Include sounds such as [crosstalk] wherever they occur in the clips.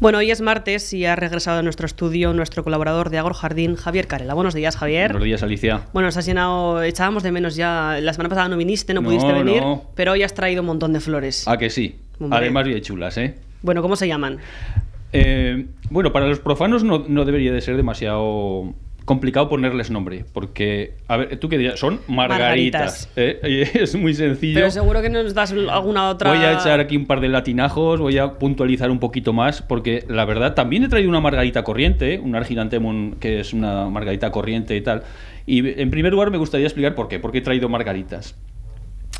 Bueno, hoy es martes y ha regresado a nuestro estudio nuestro colaborador de AgroJardín, Jardín, Javier Carela. Buenos días, Javier. Buenos días, Alicia. Bueno, nos has llenado, echábamos de menos ya. La semana pasada no viniste, no, pudiste venir, pero hoy has traído un montón de flores. Ah, que sí. Además, bien chulas, ¿eh? Bueno, ¿cómo se llaman? Eh, bueno, para los profanos no, no debería de ser demasiado complicado ponerles nombre, porque, a ver, ¿tú qué dirías? Son margaritas. ¿eh? [laughs] Es muy sencillo. Pero seguro que nos das alguna otra. Voy a echar aquí un par de latinajos, voy a puntualizar un poquito más, porque la verdad también he traído una margarita corriente, ¿eh? un argilantemon que es una margarita corriente y tal. Y en primer lugar me gustaría explicar por qué, por qué he traído margaritas.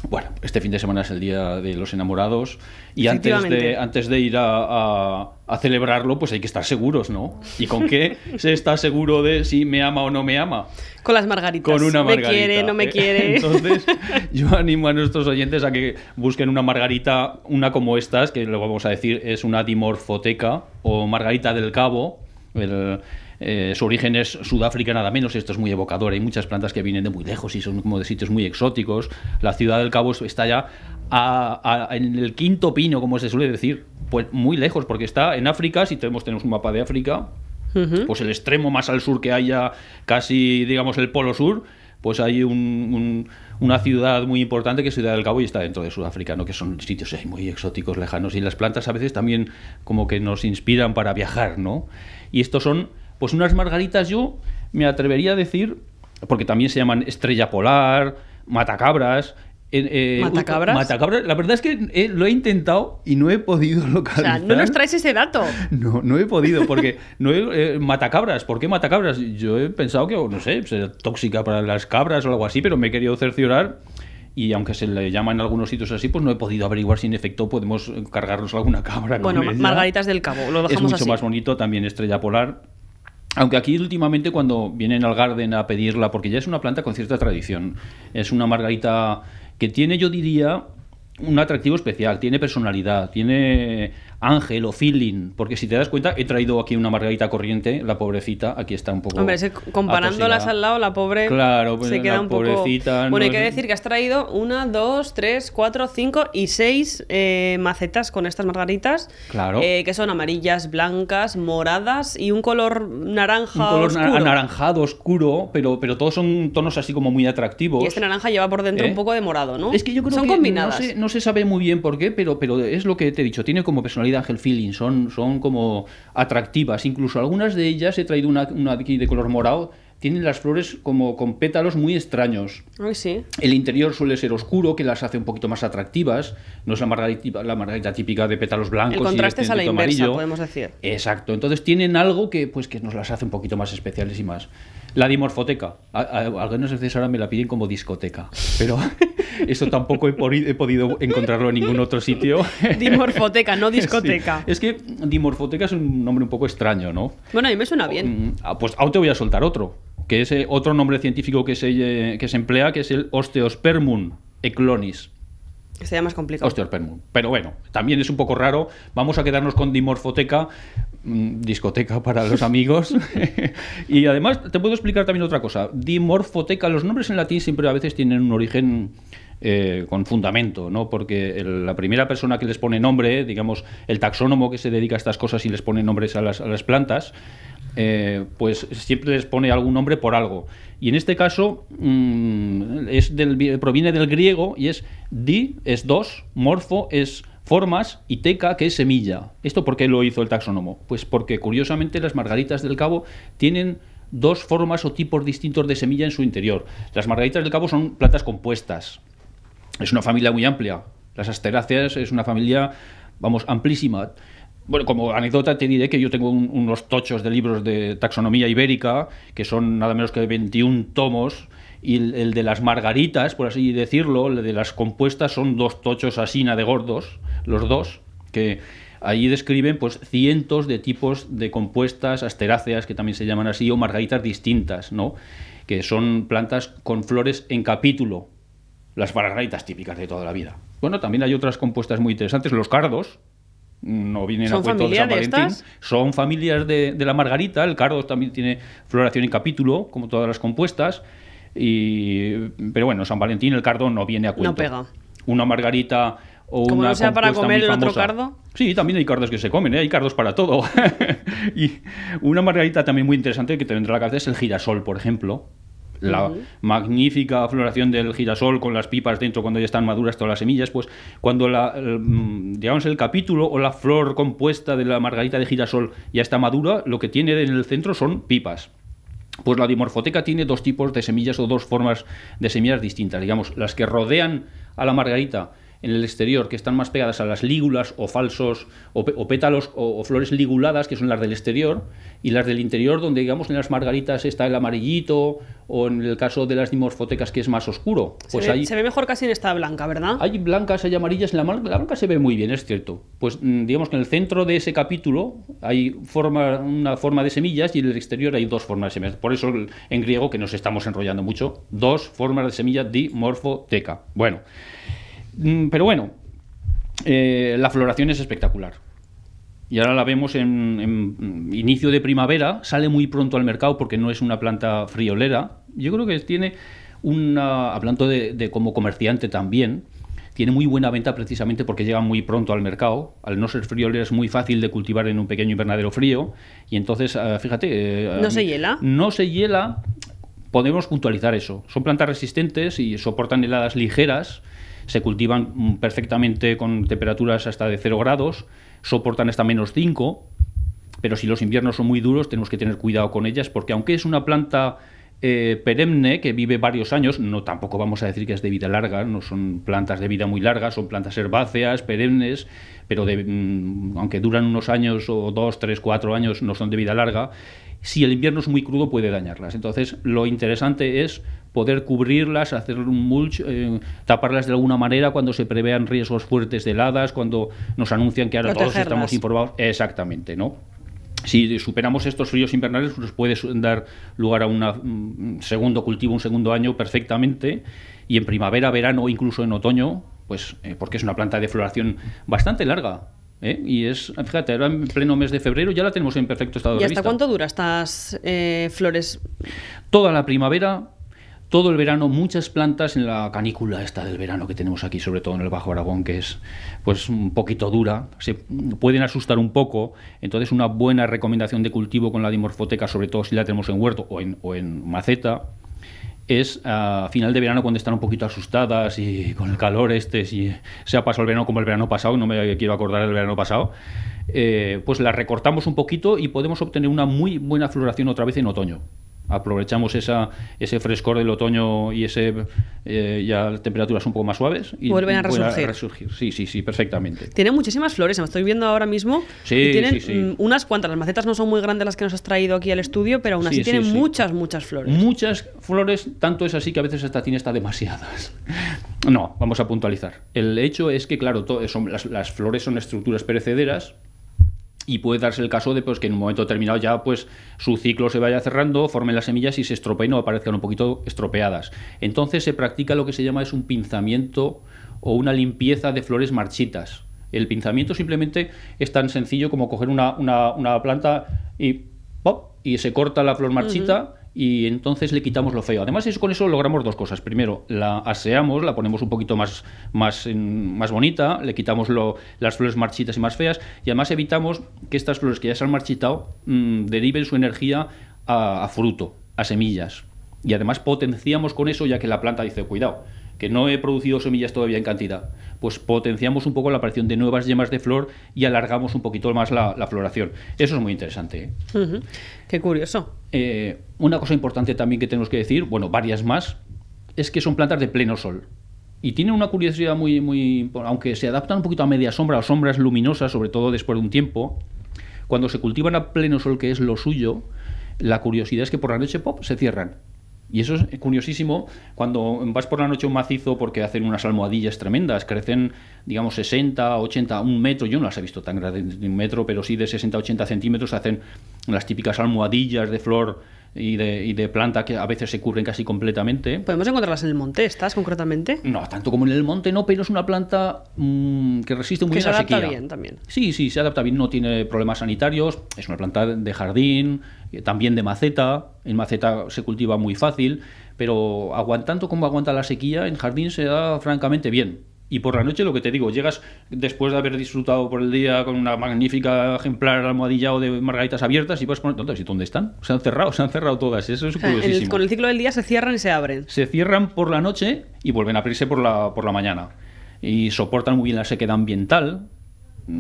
Bueno, este fin de semana es el Día de los Enamorados y antes de, antes de ir a, celebrarlo, pues hay que estar seguros, ¿no? ¿Y con qué [laughs] se está seguro de si me ama o no me ama? Con las margaritas. Con una margarita. Me quiere, no me ¿eh? [laughs] quiere. Entonces, [laughs] yo animo a nuestros oyentes a que busquen una margarita, una como estas, que lo vamos a decir, es una dimorfoteca o margarita del cabo. El, eh, su origen es Sudáfrica nada menos, esto es muy evocador. Hay muchas plantas que vienen de muy lejos y son como de sitios muy exóticos. La ciudad del Cabo está ya en el quinto pino, como se suele decir, pues muy lejos, porque está en África, si tenemos, tenemos un mapa de África, pues el extremo más al sur que haya, casi digamos el polo sur, pues hay un, una ciudad muy importante que es Ciudad del Cabo y está dentro de Sudáfrica, ¿no? que son sitios eh, muy exóticos, lejanos, y las plantas a veces también como que nos inspiran para viajar, ¿no? Y estos son pues unas margaritas yo me atrevería a decir, porque también se llaman estrella polar, matacabras, eh, ¿Matacabras? La verdad es que eh, lo he intentado y no he podido localizar. [laughs] O sea, no nos traes ese dato. No, no he podido, porque no he, eh, matacabras. ¿Por qué matacabras? Yo he pensado que, no sé, será tóxica para las cabras o algo así, pero me he querido cerciorar. Y aunque se le llama en algunos sitios así, pues no he podido averiguar si en efecto podemos cargarnos alguna cabra. Bueno, margaritas del cabo, lo dejamos Es mucho más bonito, también estrella polar. Aunque aquí últimamente cuando vienen al Garden a pedirla, porque ya es una planta con cierta tradición, es una margarita que tiene, yo diría, un atractivo especial, tiene personalidad, tiene Ángel o Feeling, porque si te das cuenta, he traído aquí una margarita corriente, la pobrecita, aquí está un poco. Hombre, comparándolas al lado, la pobre. Claro, se pues queda la un pobrecita, poco. Bueno, hay que decir que has traído una, dos, tres, cuatro, cinco y seis eh, macetas con estas margaritas. Claro. Eh, que son amarillas, blancas, moradas y un color naranja. Un color anaranjado, oscuro, pero, pero todos son tonos así como muy atractivos. Y este naranja lleva por dentro ¿Eh? un poco de morado, ¿no? Es que yo creo que combinadas. No, se, no se sabe muy bien por qué, pero, pero es lo que te he dicho, tiene como personalidad Ángel Feeling, son, son como atractivas. Incluso algunas de ellas, he traído una, de color morado, tienen las flores como con pétalos muy extraños. El interior suele ser oscuro, que las hace un poquito más atractivas. No es la margarita, típica de pétalos blancos. El contraste es a la inversa, podemos decir. Exacto. Entonces tienen algo que, pues, que nos las hace un poquito más especiales y más. La dimorfoteca. algunos algunas veces ahora me la piden como discoteca, pero [laughs] eso tampoco he, podido encontrarlo en ningún otro sitio. [laughs] Dimorfoteca, no discoteca. Es que dimorfoteca es un nombre un poco extraño, ¿no? Bueno, a mí me suena bien. Mm, ah, pues ahora te voy a soltar otro, que es eh, otro nombre científico que se, eh, que se emplea, que es el Osteospermum eclonis sea, más complicado. Pero bueno, también es un poco raro. Vamos a quedarnos con dimorfoteca, mm, discoteca para los amigos. [laughs] y además, te puedo explicar también otra cosa. Dimorfoteca, los nombres en latín siempre a veces tienen un origen eh, con fundamento, ¿no? Porque la primera persona que les pone nombre, digamos, el taxónomo que se dedica a estas cosas y les pone nombres a las, plantas, eh, pues siempre les pone algún nombre por algo. Y en este caso mm, es proviene del griego y es di, es dos, morfo es formas y teca que es semilla. ¿Esto por qué lo hizo el taxónomo? Pues porque curiosamente las margaritas del cabo tienen dos formas o tipos distintos de semilla en su interior. Las margaritas del cabo son plantas compuestas, es una familia muy amplia. Las asteráceas es una familia, vamos, amplísima. Bueno, como anécdota te diré que yo tengo unos tochos de libros de taxonomía ibérica, que son nada menos que 21 tomos, y el, de las margaritas, por así decirlo, el de las compuestas, son dos tochos nada de gordos, los dos, que allí describen pues cientos de tipos de compuestas, asteráceas, que también se llaman así, o margaritas distintas, ¿no? que son plantas con flores en capítulo, las margaritas típicas de toda la vida. Bueno, también hay otras compuestas muy interesantes, los cardos. No vienen a cuento de San Valentín. son familias de, la margarita. El cardo también tiene floración en capítulo, como todas las compuestas. Y, pero bueno, San Valentín el cardo no viene a cuento. No pega. Una margarita o una no sea para comer el otro cardo. Sí, también hay cardos que se comen, ¿eh? hay cardos para todo. [laughs] y una margarita también muy interesante que te vendrá la cabeza es el girasol, por ejemplo la magnífica floración del girasol con las pipas dentro cuando ya están maduras todas las semillas, pues cuando digamos el capítulo o la flor compuesta de la margarita de girasol ya está madura, lo que tiene en el centro son pipas. Pues la dimorfoteca tiene dos tipos de semillas o dos formas de semillas distintas, digamos, las que rodean a la margarita en el exterior que están más pegadas a las lígulas o falsos o, pétalos o, flores liguladas que son las del exterior y las del interior donde digamos en las margaritas está el amarillito o en el caso de las dimorfotecas que es más oscuro. Pues se, ve, se ve mejor casi en esta blanca, ¿verdad? Hay blancas, hay amarillas, en la, la blanca se ve muy bien, es cierto. Pues mm, digamos que en el centro de ese capítulo hay forma, una forma de semillas y en el exterior hay dos formas de semillas. Por eso en griego, que nos estamos enrollando mucho, dos formas de semilla dimorfoteca. Bueno. Mm, pero bueno, eh, la floración es espectacular. Y ahora la vemos en, inicio de primavera, sale muy pronto al mercado porque no es una planta friolera. Yo creo que tiene una, hablando de, como comerciante también, tiene muy buena venta precisamente porque llega muy pronto al mercado. Al no ser friolera es muy fácil de cultivar en un pequeño invernadero frío. Y entonces, ah, fíjate... Eh, ¿No se hiela? No se hiela. Podemos puntualizar eso. Son plantas resistentes y soportan heladas ligeras se cultivan mm, perfectamente con temperaturas hasta de 0 grados, soportan hasta menos 5, pero si los inviernos son muy duros tenemos que tener cuidado con ellas porque aunque es una planta eh, perenne que vive varios años. No, tampoco vamos a decir que es de vida larga, no son plantas de vida muy larga, son plantas herbáceas, perennes, pero mm, aunque duran unos años o dos, tres, cuatro años, no son de vida larga. Si el invierno es muy crudo, puede dañarlas. Entonces, lo interesante es poder cubrirlas, hacer un mulch, eh, taparlas de alguna manera cuando se prevean riesgos fuertes de heladas, cuando nos anuncian que ahora todos estamos informados. Exactamente, ¿no? si superamos estos fríos invernales nos pues, puede dar lugar a un mm, segundo cultivo, un segundo año perfectamente, y en primavera, verano, incluso en otoño, pues eh, porque es una planta de floración bastante larga. ¿eh? Y es, fíjate, ahora en pleno mes de febrero ya la tenemos en perfecto estado de ¿Y hasta cuánto dura estas eh, flores? Toda la primavera todo el verano muchas plantas en la canícula esta del verano que tenemos aquí, sobre todo en el Bajo Aragón, que es pues un poquito dura, se pueden asustar un poco, entonces una buena recomendación de cultivo con la dimorfoteca, sobre todo si la tenemos en huerto o en, maceta, es a final de verano cuando están un poquito asustadas y con el calor este, si se ha pasado el verano como el verano pasado, no me quiero acordar del verano pasado, eh, pues la recortamos un poquito y podemos obtener una muy buena floración otra vez en otoño aprovechamos esa, ese frescor del otoño y ese eh, ya temperaturas un poco más suaves y vuelven a resurgir. Sí, sí, sí, perfectamente. Tienen muchísimas flores, me estoy viendo ahora mismo. Sí, tienen mm, unas cuantas. Las macetas no son muy grandes las que nos has traído aquí al estudio, pero aún así tienen muchas, muchas flores. Muchas flores, tanto es así que a veces hasta tiene hasta demasiadas. [laughs] No, vamos a puntualizar. El hecho es que, claro, son, las, las flores son estructuras perecederas, y puede darse el caso de pues, que en un momento determinado ya pues, su ciclo se vaya cerrando, formen las semillas y se estropeen o aparezcan un poquito estropeadas. Entonces se practica lo que se llama es un pinzamiento o una limpieza de flores marchitas. El pinzamiento simplemente es tan sencillo como coger una, planta y, ¡pop! y se corta la flor marchita y entonces le quitamos lo feo. Además, con eso logramos dos cosas. Primero, la aseamos, la ponemos un poquito más, más, bonita, le quitamos las flores marchitas y más feas, y además evitamos que estas flores que ya se han marchitado mm, deriven su energía a fruto, a semillas. Y además potenciamos con eso, ya que la planta dice, cuidado, que no he producido semillas todavía en cantidad, pues potenciamos un poco la aparición de nuevas yemas de flor y alargamos un poquito más la, floración. Eso es muy interesante. ¿eh? Qué curioso. Eh, una cosa importante también que tenemos que decir, bueno, varias más, es que son plantas de pleno sol. Y tienen una curiosidad muy, muy, aunque se adaptan un poquito a media sombra o sombras luminosas, sobre todo después de un tiempo, cuando se cultivan a pleno sol, que es lo suyo, la curiosidad es que por la noche pop se cierran y eso es curiosísimo cuando vas por la noche a un macizo porque hacen unas almohadillas tremendas, crecen, digamos, 60, 80, un metro, yo no las he visto tan grandes de un metro, pero sí de 60, 80 centímetros hacen las típicas almohadillas de flor y de, y planta que a veces se cubren casi completamente. ¿Podemos encontrarlas en el monte estás concretamente? No, tanto como en el monte no, pero es una planta mm, que resiste muy bien la sequía. Se adapta bien también. Sí, sí, se adapta bien, no tiene problemas sanitarios, es una planta de jardín, eh, también de maceta, en maceta se cultiva muy fácil, pero tanto como aguanta la sequía, en jardín se da francamente bien. Y por la noche, lo que te digo, llegas después de haber disfrutado por el día con una magnífica ejemplar almohadillado de margaritas abiertas y vas poner. ¿Dónde, ¿Dónde están? Se han cerrado, se han cerrado todas. Eso es con el ciclo del día se cierran y se abren. Se cierran por la noche y vuelven a abrirse por la, por la mañana. Y soportan muy bien la sequedad ambiental,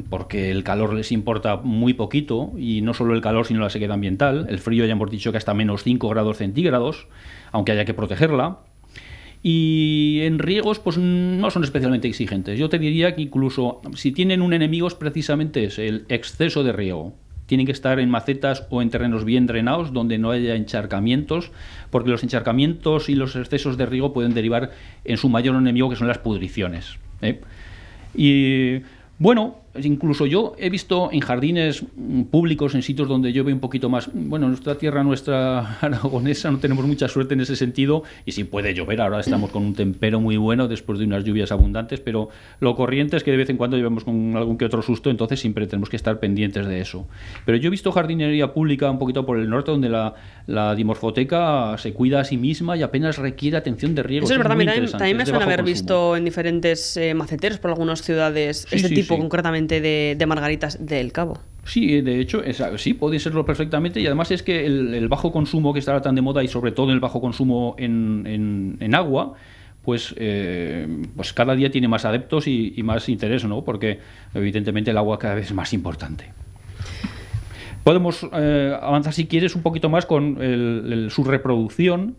porque el calor les importa muy poquito, y no solo el calor, sino la sequedad ambiental. El frío ya hemos dicho que hasta menos 5 grados centígrados, aunque haya que protegerla. Y en riegos, pues no son especialmente exigentes. Yo te diría que incluso si tienen un enemigo es precisamente el exceso de riego. Tienen que estar en macetas o en terrenos bien drenados, donde no haya encharcamientos, porque los encharcamientos y los excesos de riego pueden derivar en su mayor enemigo, que son las pudriciones. ¿eh? Y bueno, incluso yo he visto en jardines mm, públicos, en sitios donde llueve un poquito más, bueno, nuestra tierra, nuestra [laughs] aragonesa, no tenemos mucha suerte en ese sentido, y si puede llover, ahora estamos con un tempero muy bueno después de unas lluvias abundantes, pero lo corriente es que de vez en cuando llevamos con algún que otro susto, entonces siempre tenemos que estar pendientes de eso. Pero yo he visto jardinería pública un poquito por el norte, donde la, dimorfoteca se cuida a sí misma y apenas requiere atención de riego. Eso es verdad, también, me suena haber visto en diferentes eh, maceteros por algunas ciudades este tipo concretamente de, Margaritas del Cabo. Sí, eh, de hecho, sí, puede serlo perfectamente y además es que el, bajo consumo que estará tan de moda y sobre todo el bajo consumo en, agua, pues, eh, pues cada día tiene más adeptos y, más interés, ¿no? Porque evidentemente el agua cada vez es más importante. Podemos eh, avanzar, si quieres, un poquito más con su reproducción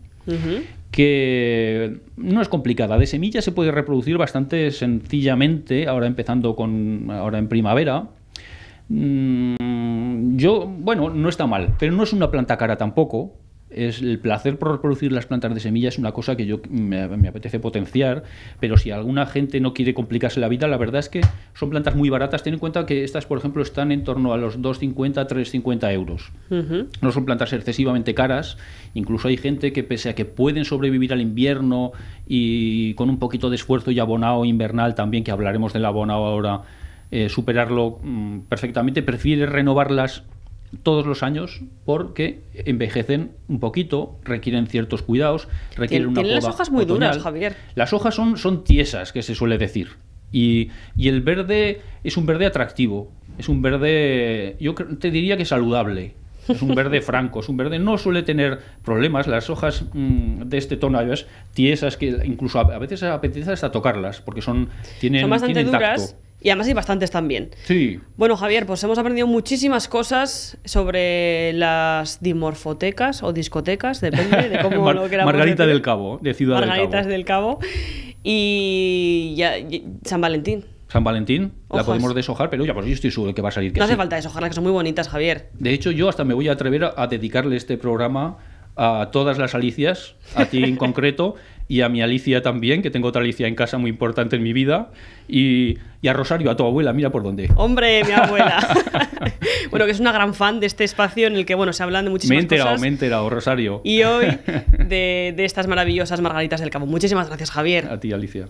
que no es complicada. De semilla se puede reproducir bastante sencillamente, ahora empezando con ahora en primavera. Mm, yo, bueno, no está mal, pero no es una planta cara tampoco es el placer por reproducir las plantas de semilla es una cosa que yo me, apetece potenciar, pero si alguna gente no quiere complicarse la vida, la verdad es que son plantas muy baratas. Ten en cuenta que estas, por ejemplo, están en torno a los 2,50, 3,50 euros. No son plantas excesivamente caras. Incluso hay gente que, pese a que pueden sobrevivir al invierno y con un poquito de esfuerzo y abonado invernal también, que hablaremos del abonado ahora, eh, superarlo mm, perfectamente, prefiere renovarlas todos los años porque envejecen un poquito, requieren ciertos cuidados, requieren una Tienen las hojas muy duras, Javier. Las hojas son, son tiesas, que se suele decir. Y, el verde es un verde atractivo, es un verde, yo te diría que saludable. Es un verde [laughs] franco, es un verde no suele tener problemas. Las hojas mm, de este tono, tiesas que incluso a, veces apetece hasta tocarlas porque son tienen, bastante duras. Y además hay bastantes también. Sí. Bueno, Javier, pues hemos aprendido muchísimas cosas sobre las dimorfotecas o discotecas, depende de cómo [laughs] lo queramos. Margarita del Cabo, de Ciudad Margaritas del Cabo. Y, San Valentín. San Valentín, la podemos deshojar, pero ya, pues yo estoy seguro que va a salir que No hace falta deshojarlas, que son muy bonitas, Javier. De hecho, yo hasta me voy a atrever a dedicarle este programa a todas las Alicias, a ti en [laughs] concreto, y a mi Alicia también, que tengo otra Alicia en casa muy importante en mi vida, y, a Rosario, a tu abuela, mira por dónde. Hombre, mi [laughs] abuela. [laughs] bueno, que es una gran fan de este espacio en el que, bueno, se hablan de muchísimas me he enterado, Me he enterado, Rosario. Y hoy [laughs] de, de estas maravillosas margaritas del cabo. Muchísimas gracias, Javier. A ti, Alicia.